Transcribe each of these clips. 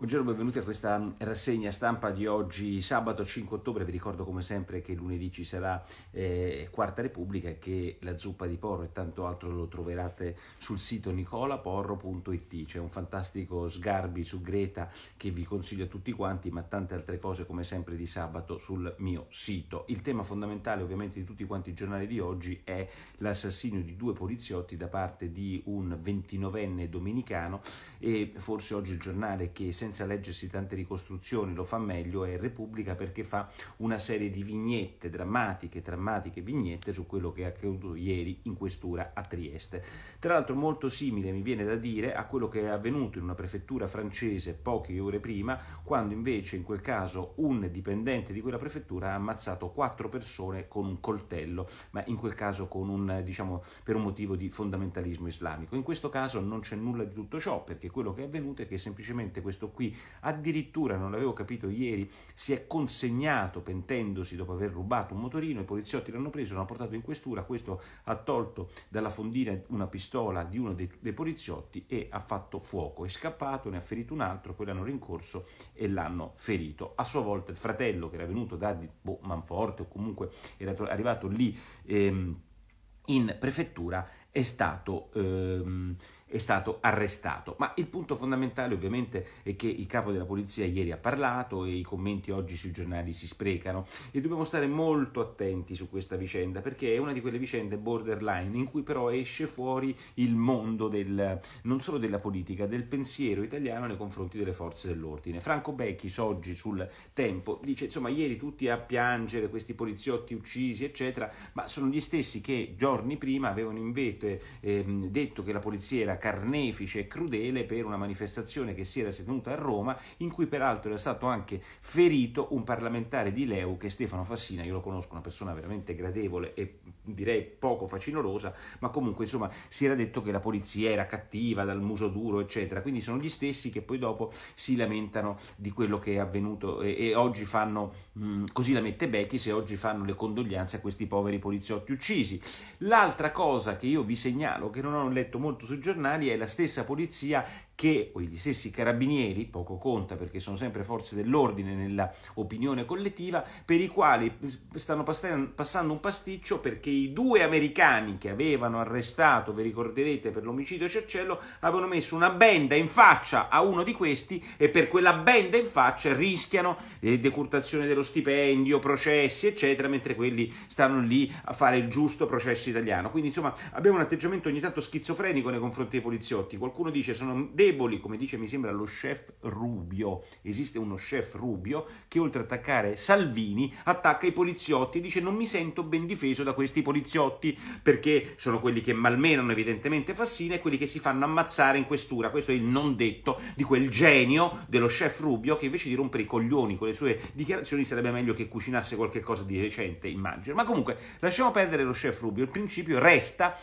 Buongiorno, benvenuti a questa mm, rassegna stampa di oggi, sabato 5 ottobre. Vi ricordo come sempre che lunedì ci sarà eh, Quarta Repubblica e che la zuppa di Porro e tanto altro lo troverete sul sito nicolaporro.it. C'è un fantastico sgarbi su Greta che vi consiglio a tutti quanti, ma tante altre cose come sempre di sabato sul mio sito. Il tema fondamentale ovviamente di tutti quanti i giornali di oggi è l'assassinio di due poliziotti da parte di un ventinovenne domenicano e forse oggi il giornale che senza senza leggersi tante ricostruzioni, lo fa meglio, è Repubblica perché fa una serie di vignette drammatiche, drammatiche vignette su quello che è accaduto ieri in questura a Trieste. Tra l'altro molto simile, mi viene da dire, a quello che è avvenuto in una prefettura francese poche ore prima, quando invece in quel caso un dipendente di quella prefettura ha ammazzato quattro persone con un coltello, ma in quel caso un, diciamo, per un motivo di fondamentalismo islamico. In questo caso non c'è nulla di tutto ciò, perché quello che è avvenuto è che semplicemente questo qui qui, addirittura non l'avevo capito ieri, si è consegnato pentendosi dopo aver rubato un motorino, i poliziotti l'hanno preso, l'hanno portato in questura, questo ha tolto dalla fondina una pistola di uno dei, dei poliziotti e ha fatto fuoco, è scappato, ne ha ferito un altro, poi l'hanno rincorso e l'hanno ferito. A sua volta il fratello che era venuto da boh, Manforte o comunque era arrivato lì ehm, in prefettura è stato... Ehm, è stato arrestato. Ma il punto fondamentale ovviamente è che il capo della polizia ieri ha parlato e i commenti oggi sui giornali si sprecano e dobbiamo stare molto attenti su questa vicenda perché è una di quelle vicende borderline in cui però esce fuori il mondo del, non solo della politica, del pensiero italiano nei confronti delle forze dell'ordine. Franco Becchis oggi sul tempo dice insomma ieri tutti a piangere questi poliziotti uccisi eccetera ma sono gli stessi che giorni prima avevano invece ehm, detto che la polizia era carnefice e crudele per una manifestazione che si era tenuta a Roma, in cui peraltro era stato anche ferito un parlamentare di Leu che Stefano Fassina, io lo conosco, una persona veramente gradevole e direi poco facinorosa, ma comunque insomma si era detto che la polizia era cattiva, dal muso duro, eccetera. Quindi sono gli stessi che poi dopo si lamentano di quello che è avvenuto e, e oggi fanno, mh, mm, così la mette Becchi, se oggi fanno le condoglianze a questi poveri poliziotti uccisi. L'altra cosa che io vi segnalo, che non ho letto molto sui giornali, è la stessa polizia che o gli stessi carabinieri, poco conta perché sono sempre forze dell'ordine nella opinione collettiva, per i quali stanno passando un pasticcio perché i due americani che avevano arrestato, vi ricorderete, per l'omicidio Cercello, avevano messo una benda in faccia a uno di questi e per quella benda in faccia rischiano eh, decurtazione dello stipendio, processi, eccetera, mentre quelli stanno lì a fare il giusto processo italiano. Quindi insomma abbiamo un atteggiamento ogni tanto schizofrenico nei confronti dei poliziotti. Qualcuno dice sono deboli, deboli, come dice mi sembra lo chef Rubio, esiste uno chef Rubio che oltre ad attaccare Salvini attacca i poliziotti e dice non mi sento ben difeso da questi poliziotti perché sono quelli che malmenano evidentemente Fassina e quelli che si fanno ammazzare in questura, questo è il non detto di quel genio dello chef Rubio che invece di rompere i coglioni con le sue dichiarazioni sarebbe meglio che cucinasse qualcosa di recente immagino, ma comunque lasciamo perdere lo chef Rubio, il principio resta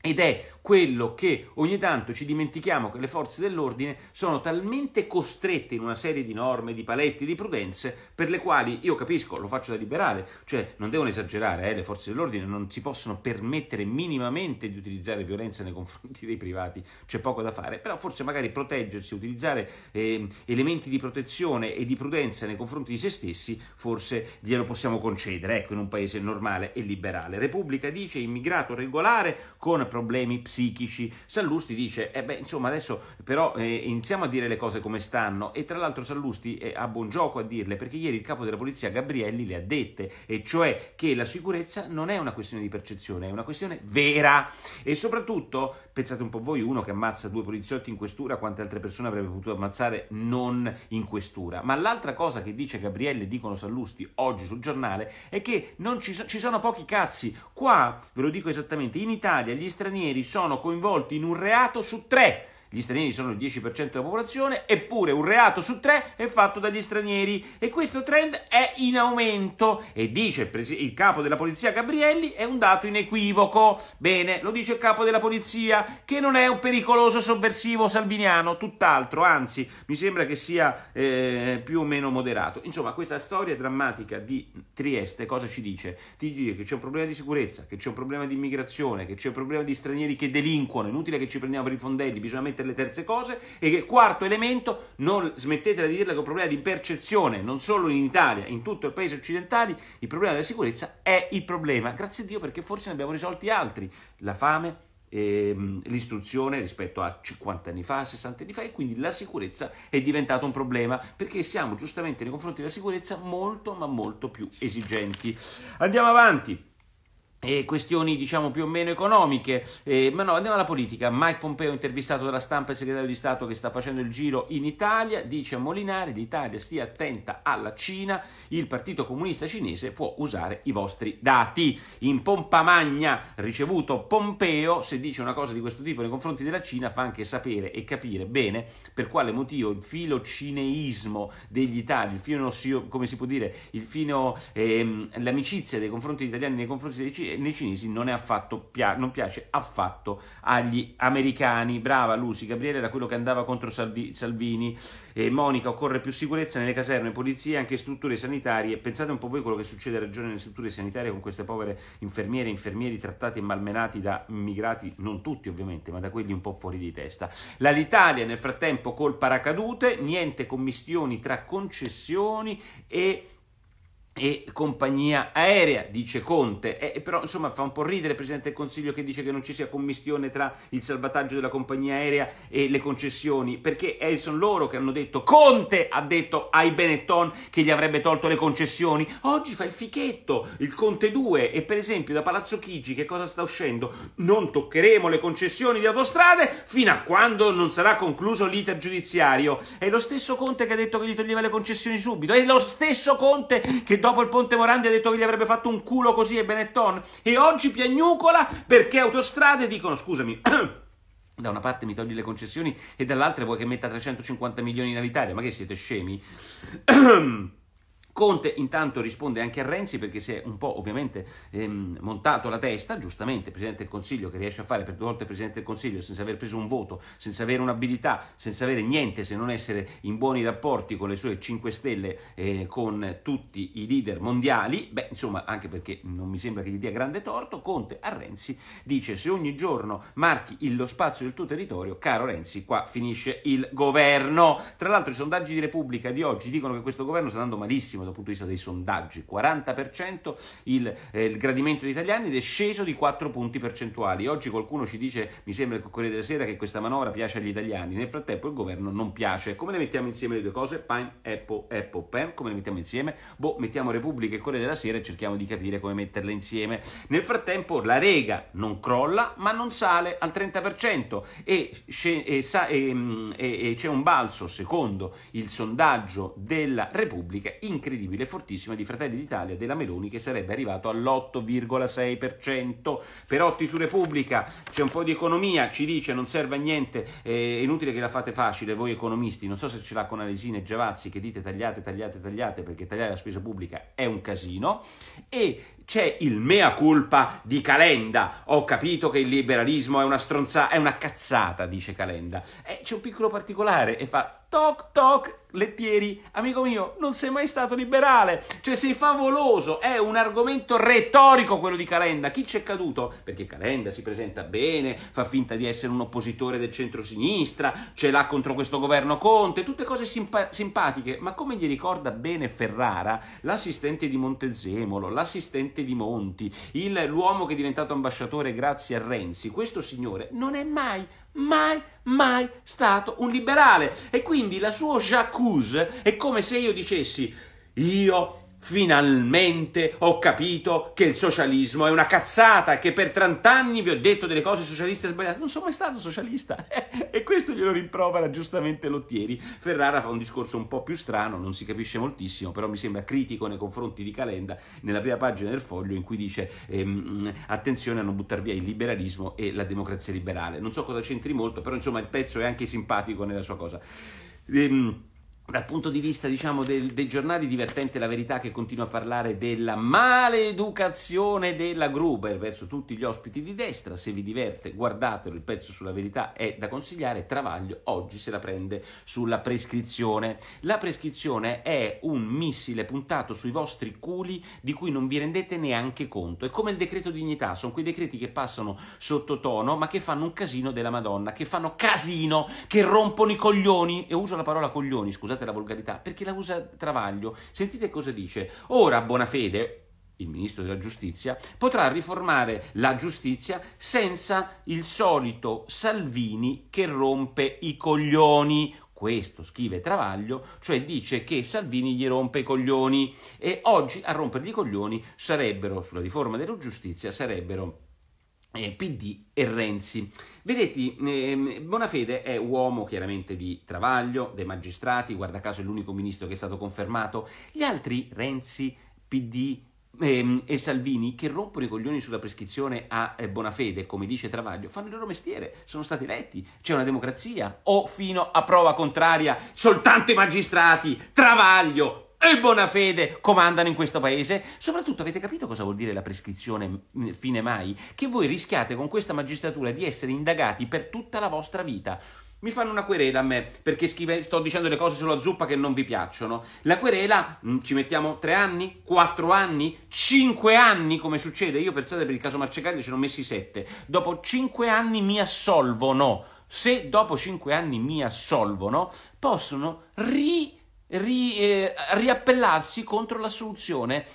ed è quello che ogni tanto ci dimentichiamo che le forze dell'ordine sono talmente costrette in una serie di norme, di paletti, di prudenze, per le quali io capisco, lo faccio da liberale, cioè non devono esagerare, eh, le forze dell'ordine non si possono permettere minimamente di utilizzare violenza nei confronti dei privati, c'è poco da fare, però forse magari proteggersi, utilizzare eh, elementi di protezione e di prudenza nei confronti di se stessi, forse glielo possiamo concedere, ecco, in un paese normale e liberale. Repubblica dice immigrato regolare con problemi psichici. Sallusti dice, eh beh, insomma adesso però eh, iniziamo a dire le cose come stanno e tra l'altro Sallusti eh, ha buon gioco a dirle perché ieri il capo della polizia Gabrielli le ha dette, e cioè che la sicurezza non è una questione di percezione, è una questione vera e soprattutto pensate un po' voi uno che ammazza due poliziotti in questura quante altre persone avrebbe potuto ammazzare non in questura. Ma l'altra cosa che dice Gabrielli dicono Sallusti oggi sul giornale è che ci, so- ci sono pochi cazzi. Qua ve lo dico esattamente, in Italia gli stranieri sono coinvolti in un reato su tre gli stranieri sono il 10% della popolazione, eppure un reato su tre è fatto dagli stranieri e questo trend è in aumento e dice il, pres- il capo della polizia Gabrielli è un dato inequivoco. Bene, lo dice il capo della polizia che non è un pericoloso sovversivo salviniano, tutt'altro, anzi mi sembra che sia eh, più o meno moderato. Insomma, questa storia drammatica di Trieste cosa ci dice? Ti dice che c'è un problema di sicurezza, che c'è un problema di immigrazione, che c'è un problema di stranieri che delinquono, inutile che ci prendiamo per i fondelli, bisogna mettere solamente le terze cose. E quarto elemento, non smettetela di dirla che è un problema di percezione, non solo in Italia, in tutto il paese occidentale, il problema della sicurezza è il problema. Grazie a Dio perché forse ne abbiamo risolti altri, la fame, ehm, l'istruzione rispetto a 50 anni fa, 60 anni fa e quindi la sicurezza è diventata un problema perché siamo giustamente nei confronti della sicurezza molto ma molto più esigenti. Andiamo avanti e eh, questioni diciamo più o meno economiche, eh, ma no, andiamo alla politica. Mike Pompeo, intervistato dalla stampa, il segretario di Stato che sta facendo il giro in Italia, dice a Molinari: l'Italia stia attenta alla Cina, il Partito Comunista Cinese può usare i vostri dati. In pompa magna ricevuto Pompeo, se dice una cosa di questo tipo nei confronti della Cina, fa anche sapere e capire bene per quale motivo il filo cineismo degli italiani, il fino come si può dire, il filo, ehm, l'amicizia dei confronti degli italiani nei confronti dei cinesi nei cinesi non, affatto, non, piace affatto agli americani. Brava Lucy, Gabriele era quello che andava contro Salvi, Salvini. E Monica, occorre più sicurezza nelle caserme, polizie, anche strutture sanitarie. Pensate un po' voi quello che succede a Regione nelle strutture sanitarie con queste povere infermiere e infermieri trattati e malmenati da immigrati, non tutti ovviamente, ma da quelli un po' fuori di testa. La L'Alitalia nel frattempo col paracadute, niente commistioni tra concessioni e e compagnia aerea, dice Conte. Eh, però insomma fa un po' ridere il Presidente del Consiglio che dice che non ci sia commistione tra il salvataggio della compagnia aerea e le concessioni, perché eh, sono loro che hanno detto, Conte ha detto ai Benetton che gli avrebbe tolto le concessioni, oggi fa il fichetto, il Conte 2 e per esempio da Palazzo Chigi che cosa sta uscendo? Non toccheremo le concessioni di autostrade fino a quando non sarà concluso l'iter giudiziario. È lo stesso Conte che ha detto che gli toglieva le concessioni subito, è lo stesso Conte che dopo il Ponte Morandi ha detto che gli avrebbe fatto un culo così e Benetton e oggi piagnucola perché autostrade dicono scusami da una parte mi togli le concessioni e dall'altra vuoi che metta 350 milioni in Alitalia ma che siete scemi Conte intanto risponde anche a Renzi perché si è un po' ovviamente ehm, montato la testa, giustamente Presidente del Consiglio che riesce a fare per due volte Presidente del Consiglio senza aver preso un voto, senza avere un'abilità, senza avere niente se non essere in buoni rapporti con le sue 5 Stelle, eh, con tutti i leader mondiali, beh insomma anche perché non mi sembra che gli dia grande torto, Conte a Renzi dice se ogni giorno marchi lo spazio del tuo territorio, caro Renzi, qua finisce il governo. Tra l'altro i sondaggi di Repubblica di oggi dicono che questo governo sta andando malissimo dal punto di vista dei sondaggi, 40% il, eh, il gradimento degli italiani ed è sceso di 4 punti percentuali. Oggi qualcuno ci dice, mi sembra che Corriere della Sera, che questa manovra piace agli italiani, nel frattempo il governo non piace. Come le mettiamo insieme le due cose? Pine, Apple, Apple, Pen, come le mettiamo insieme? Boh, mettiamo Repubblica e Corriere della Sera e cerchiamo di capire come metterle insieme. Nel frattempo la Rega non crolla, ma non sale al 30% e, e, mm, e, e c'è un balzo, secondo il sondaggio della Repubblica, incredibile incredibile e fortissima di Fratelli d'Italia della Meloni che sarebbe arrivato all'8,6%. Perotti su Repubblica, c'è un po' di economia, ci dice non serve a niente, eh, è inutile che la fate facile voi economisti, non so se ce l'ha con Alesine e Giavazzi che dite tagliate, tagliate, tagliate perché tagliare la spesa pubblica è un casino e c'è il mea culpa di Calenda. Ho capito che il liberalismo è una stronzata, è una cazzata, dice Calenda. E eh, c'è un piccolo particolare e fa toc toc Lettieri, amico mio, non sei mai stato liberale, cioè sei favoloso, è un argomento retorico quello di Calenda, chi c'è caduto? Perché Calenda si presenta bene, fa finta di essere un oppositore del centrosinistra, ce l'ha contro questo governo Conte, tutte cose simpa- simpatiche, ma come gli ricorda bene Ferrara, l'assistente di Montezemolo, l'assistente Sette di Monti, il, l'uomo che è diventato ambasciatore grazie a Renzi, questo signore non è mai, mai, mai stato un liberale. E quindi la sua jacuzze è come se io dicessi, io Finalmente ho capito che il socialismo è una cazzata, che per 30 anni vi ho detto delle cose socialiste sbagliate. Non sono mai stato socialista. e questo glielo rimprovera giustamente Lottieri. Ferrara fa un discorso un po' più strano, non si capisce moltissimo, però mi sembra critico nei confronti di Calenda nella prima pagina del foglio in cui dice ehm, attenzione a non buttare via il liberalismo e la democrazia liberale. Non so cosa c'entri molto, però insomma il pezzo è anche simpatico nella sua cosa. Ehm, dal punto di vista diciamo, del, dei giornali divertente la verità che continua a parlare della maleducazione della Gruber verso tutti gli ospiti di destra se vi diverte guardatelo il pezzo sulla verità è da consigliare Travaglio oggi se la prende sulla prescrizione la prescrizione è un missile puntato sui vostri culi di cui non vi rendete neanche conto è come il decreto dignità sono quei decreti che passano sottotono ma che fanno un casino della madonna che fanno casino che rompono i coglioni e uso la parola coglioni scusate scusate la volgarità, perché la usa Travaglio. Sentite cosa dice. Ora Bonafede, il ministro della giustizia, potrà riformare la giustizia senza il solito Salvini che rompe i coglioni. Questo scrive Travaglio, cioè dice che Salvini gli rompe i coglioni e oggi a rompergli i coglioni sarebbero, sulla riforma della giustizia, sarebbero eh, PD e Renzi. Vedete, eh, Bonafede è uomo chiaramente di Travaglio, dei magistrati, guarda caso è l'unico ministro che è stato confermato, gli altri Renzi, PD eh, e Salvini che rompono i coglioni sulla prescrizione a eh, Bonafede, come dice Travaglio, fanno il loro mestiere, sono stati eletti, c'è una democrazia, o fino a prova contraria soltanto i magistrati, Travaglio, e buona fede comandano in questo paese. Soprattutto avete capito cosa vuol dire la prescrizione mm, fine mai? Che voi rischiate con questa magistratura di essere indagati per tutta la vostra vita. Mi fanno una querela a me perché scrive, sto dicendo le cose sulla zuppa che non vi piacciono. La querela mh, mm, ci mettiamo tre anni, quattro anni, cinque anni come succede. Io pensate per il caso Marcegaglia ce ne ho messi sette. Dopo cinque anni mi assolvono. Se dopo cinque anni mi assolvono, possono ri ri, eh, riappellarsi contro la soluzione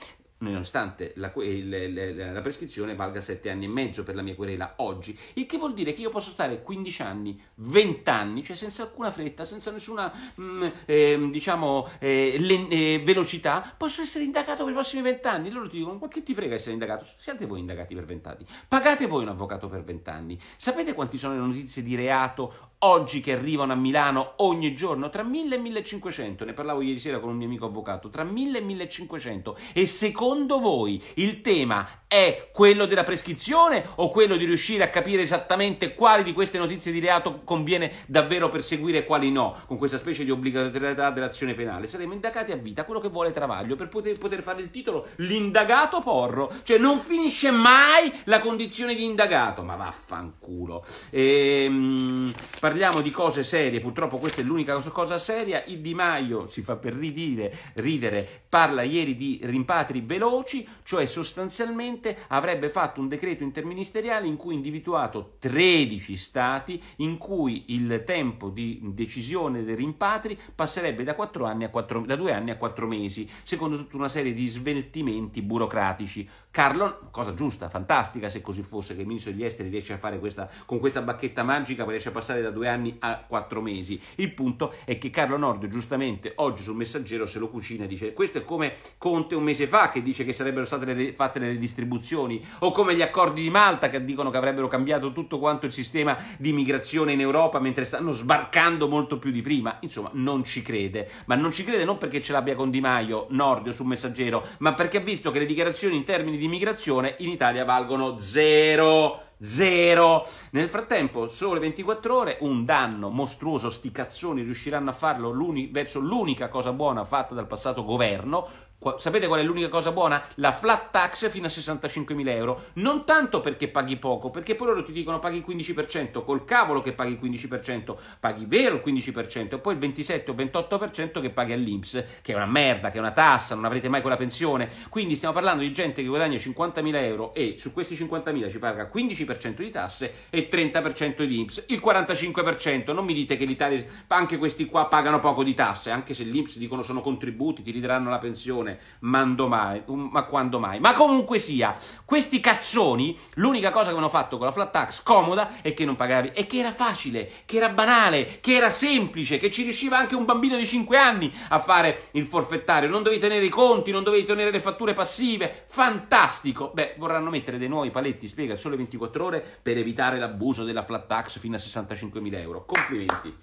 nonostante la, la, la, prescrizione valga 7 anni e mezzo per la mia querela oggi, il che vuol dire che io posso stare 15 anni, 20 anni, cioè senza alcuna fretta, senza nessuna mm, eh, diciamo, eh, le, eh, velocità, posso essere indagato per i prossimi 20 anni. Loro ti dicono, ma che ti frega essere indagato? Siate voi indagati per 20 anni, pagate voi un avvocato per 20 anni. Sapete quanti sono le notizie di reato oggi che arrivano a Milano ogni giorno? Tra 1000 e 1500, ne parlavo ieri sera con un mio amico avvocato, tra 1000 e 1500 e secondo secondo voi il tema è quello della prescrizione o quello di riuscire a capire esattamente quali di queste notizie di reato conviene davvero perseguire e quali no, con questa specie di obbligatorietà dell'azione penale? Saremo indagati a vita, quello che vuole Travaglio, per poter, poter fare il titolo l'indagato porro, cioè non finisce mai la condizione di indagato, ma vaffanculo. Ehm, parliamo di cose serie, purtroppo questa è l'unica cosa seria, il Di Maio si fa per ridire, ridere, parla ieri di rimpatri veloci, veloci, cioè sostanzialmente avrebbe fatto un decreto interministeriale in cui individuato 13 stati in cui il tempo di decisione dei rimpatri passerebbe da, 4 anni a 4, da 2 anni a 4 mesi, secondo tutta una serie di sveltimenti burocratici. Carlo, cosa giusta, fantastica se così fosse, che il ministro degli esteri riesce a fare questa, con questa bacchetta magica, riesce a passare da 2 anni a 4 mesi. Il punto è che Carlo Nord giustamente oggi sul messaggero se lo cucina e dice questo è come Conte un mese fa che dice dice che sarebbero state le, fatte le distribuzioni, o come gli accordi di Malta che dicono che avrebbero cambiato tutto quanto il sistema di migrazione in Europa mentre stanno sbarcando molto più di prima. Insomma, non ci crede, ma non ci crede non perché ce l'abbia con Di Maio, Nordio su Messaggero, ma perché ha visto che le dichiarazioni in termini di immigrazione in Italia valgono zero. Zero! Nel frattempo, sole 24 ore, un danno mostruoso, sti cazzoni riusciranno a farlo verso l'unica cosa buona fatta dal passato governo, Qua, sapete qual è l'unica cosa buona? La flat tax fino a 65.000 euro. Non tanto perché paghi poco, perché poi loro ti dicono paghi il 15%, col cavolo che paghi il 15%, paghi vero il 15%, e poi il 27 o 28% che paghi all'Inps, che è una merda, che è una tassa, non avrete mai quella pensione. Quindi stiamo parlando di gente che guadagna 50.000 euro e su questi 50.000 ci paga 15% di tasse e 30% di IMSS, il 45%. Non mi dite che l'Italia, anche questi qua pagano poco di tasse, anche se l'IMSS dicono sono contributi, ti ridaranno la pensione discussione mando mai, um, ma quando mai. Ma comunque sia, questi cazzoni, l'unica cosa che avevano fatto con la flat tax comoda è che non pagavi, e che era facile, che era banale, che era semplice, che ci riusciva anche un bambino di 5 anni a fare il forfettario, non dovevi tenere i conti, non dovevi tenere le fatture passive, fantastico. Beh, vorranno mettere dei nuovi paletti, spiega, solo 24 ore per evitare l'abuso della flat tax fino a 65.000 euro. Complimenti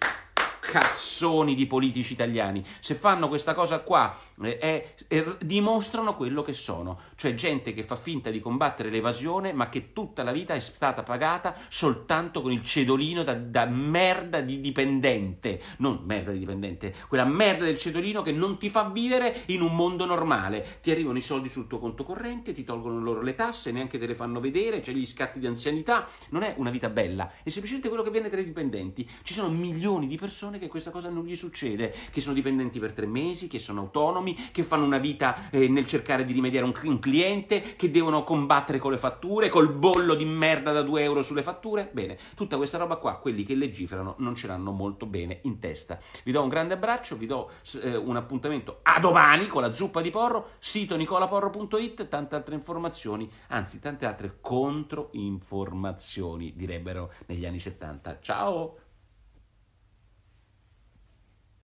cazzoni di politici italiani. Se fanno questa cosa qua, eh, eh, dimostrano quello che sono, cioè gente che fa finta di combattere l'evasione, ma che tutta la vita è stata pagata soltanto con il cedolino da, da merda di dipendente, non merda di dipendente, quella merda del cedolino che non ti fa vivere in un mondo normale. Ti arrivano i soldi sul tuo conto corrente, ti tolgono loro le tasse, neanche te le fanno vedere, c'è gli scatti di anzianità, non è una vita bella, è semplicemente quello che viene tra i dipendenti. Ci sono milioni di persone persone che questa cosa non gli succede, che sono dipendenti per tre mesi, che sono autonomi, che fanno una vita eh, nel cercare di rimediare un, un cliente, che devono combattere con le fatture, col bollo di merda da 2 euro sulle fatture. Bene, tutta questa roba qua, quelli che legiferano non ce l'hanno molto bene in testa. Vi do un grande abbraccio, vi do eh, un appuntamento a domani con la zuppa di Porro, sito nicolaporro.it, tante altre informazioni, anzi tante altre controinformazioni, direbbero negli anni 70. Ciao!